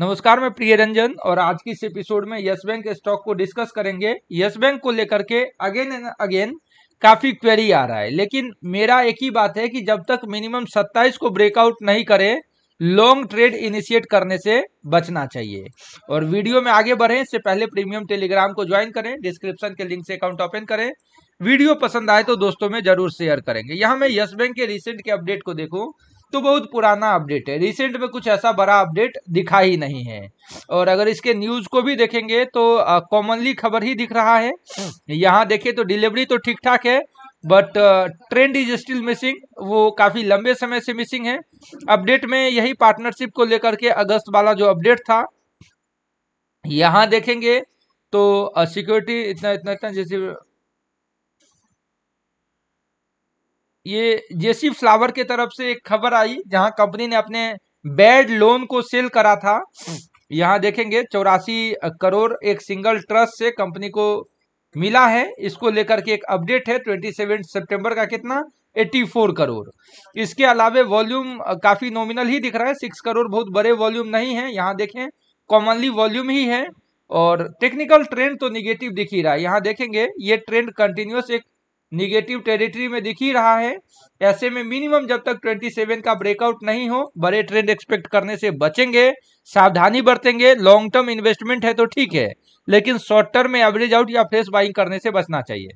नमस्कार मैं प्रिय रंजन और आज की इस एपिसोड में यस बैंक स्टॉक को डिस्कस करेंगे यस बैंक को लेकर के अगेन एंड अगेन काफी क्वेरी आ रहा है लेकिन मेरा एक ही बात है कि जब तक मिनिमम 27 को ब्रेकआउट नहीं करे लॉन्ग ट्रेड इनिशिएट करने से बचना चाहिए और वीडियो में आगे बढ़े इससे पहले प्रीमियम टेलीग्राम को ज्वाइन करें डिस्क्रिप्शन के लिंक से अकाउंट ओपन करें वीडियो पसंद आए तो दोस्तों में जरूर शेयर करेंगे यहाँ मैं यस बैंक के रिसेंट के अपडेट को देखू तो बहुत पुराना अपडेट है रिसेंट में कुछ ऐसा बड़ा अपडेट दिखा ही नहीं है और अगर इसके न्यूज़ को भी देखेंगे तो कॉमनली खबर ही दिख रहा है यहाँ देखिए तो डिलीवरी तो ठीक ठाक है but trend is still missing वो काफ़ी लंबे समय से मिसिंग है अपडेट में यही पार्टनरशिप को लेकर के अगस्त वाला जो अपडेट था यहाँ देखेंगे तो सिक्योरिटी इतना इतना इतना जैसे ये जेसी फ्लावर के तरफ से एक खबर आई जहां कंपनी ने अपने बैड लोन को सेल करा था यहां देखेंगे चौरासी करोड़ एक सिंगल ट्रस्ट से कंपनी को मिला है इसको लेकर के एक अपडेट है ट्वेंटी सितंबर सेप्टेम्बर का कितना 84 करोड़ इसके अलावे वॉल्यूम काफी नॉमिनल ही दिख रहा है सिक्स करोड़ बहुत बड़े वॉल्यूम नहीं है यहाँ देखें कॉमनली वॉल्यूम ही है और टेक्निकल ट्रेंड तो निगेटिव दिख ही रहा है यहाँ देखेंगे ये ट्रेंड कंटिन्यूस एक निगेटिव टेरिटरी में दिख ही रहा है ऐसे में मिनिमम जब तक 27 का ब्रेकआउट नहीं हो बड़े ट्रेंड एक्सपेक्ट करने से बचेंगे सावधानी बरतेंगे लॉन्ग टर्म इन्वेस्टमेंट है तो ठीक है लेकिन शॉर्ट टर्म में एवरेज आउट या फ्रेश बाइंग करने से बचना चाहिए